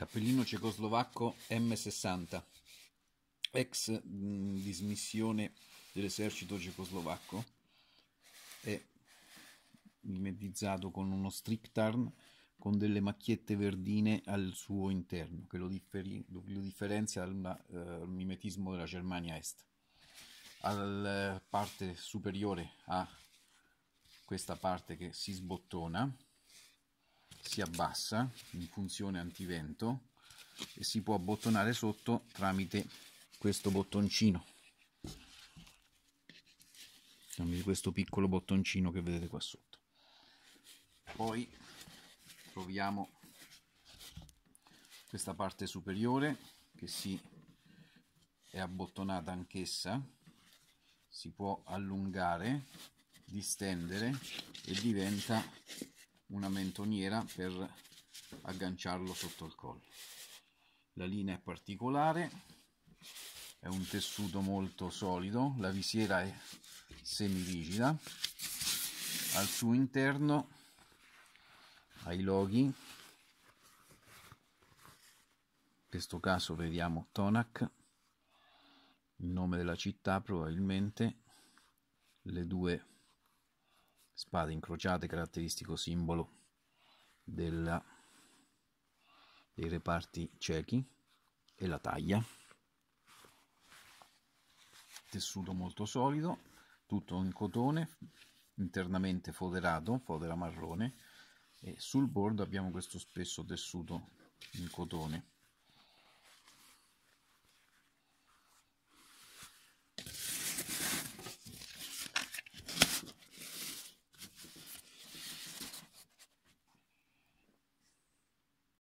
Cappellino cecoslovacco M60, ex mm, dismissione dell'esercito cecoslovacco, è mimetizzato con uno strictarn con delle macchiette verdine al suo interno, che lo, differi, lo differenzia dal uh, mimetismo della Germania Est. Alla eh, parte superiore a questa parte che si sbottona si abbassa in funzione antivento e si può abbottonare sotto tramite questo bottoncino tramite questo piccolo bottoncino che vedete qua sotto poi troviamo questa parte superiore che si è abbottonata anch'essa si può allungare distendere e diventa una mentoniera per agganciarlo sotto il collo. La linea è particolare, è un tessuto molto solido, la visiera è semirigida, al suo interno ai loghi, in questo caso vediamo Tonac, il nome della città probabilmente, le due spade incrociate, caratteristico simbolo della, dei reparti ciechi e la taglia. Tessuto molto solido, tutto in cotone, internamente foderato, fodera marrone, e sul bordo abbiamo questo spesso tessuto in cotone.